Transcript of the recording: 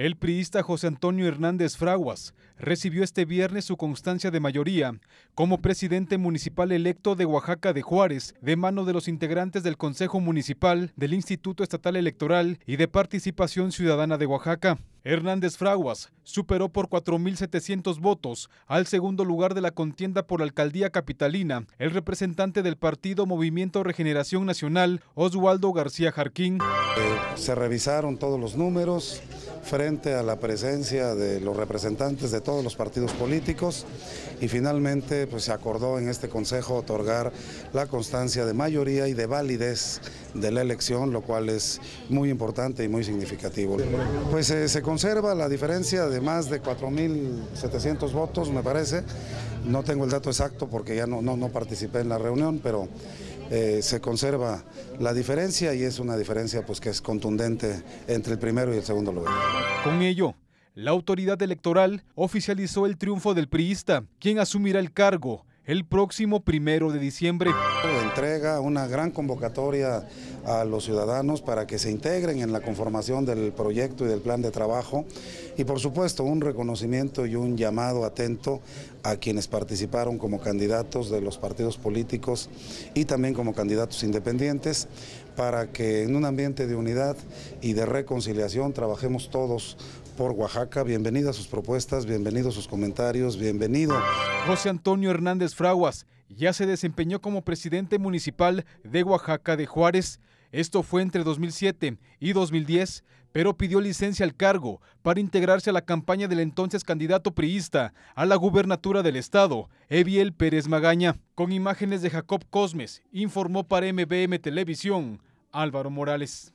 El priista José Antonio Hernández Fraguas recibió este viernes su constancia de mayoría como presidente municipal electo de Oaxaca de Juárez, de mano de los integrantes del Consejo Municipal, del Instituto Estatal Electoral y de Participación Ciudadana de Oaxaca. Hernández Fraguas superó por 4.700 votos al segundo lugar de la contienda por alcaldía capitalina el representante del partido Movimiento Regeneración Nacional, Oswaldo García Jarquín. Eh, se revisaron todos los números frente a la presencia de los representantes de todos los partidos políticos y finalmente pues, se acordó en este consejo otorgar la constancia de mayoría y de validez de la elección, lo cual es muy importante y muy significativo. Pues eh, se conserva la diferencia de más de 4.700 votos, me parece. No tengo el dato exacto porque ya no, no, participé en la reunión, pero eh, se conserva la diferencia y es una diferencia pues, que es contundente entre el primero y el segundo lugar. Con ello, la autoridad electoral oficializó el triunfo del priista, quien asumirá el cargo el próximo primero de diciembre. Entrega una gran convocatoria a los ciudadanos para que se integren en la conformación del proyecto y del plan de trabajo y por supuesto un reconocimiento y un llamado atento a quienes participaron como candidatos de los partidos políticos y también como candidatos independientes para que en un ambiente de unidad y de reconciliación trabajemos todos por Oaxaca. Bienvenidas sus propuestas, bienvenidos sus comentarios, bienvenido. José Antonio Hernández Fraguas ya se desempeñó como presidente municipal de Oaxaca de Juárez. Esto fue entre 2007 y 2010, pero pidió licencia al cargo para integrarse a la campaña del entonces candidato priista a la gubernatura del estado, Eviel Pérez Magaña. Con imágenes de Jacob Cosmes, informó para MBM Televisión Álvaro Morales.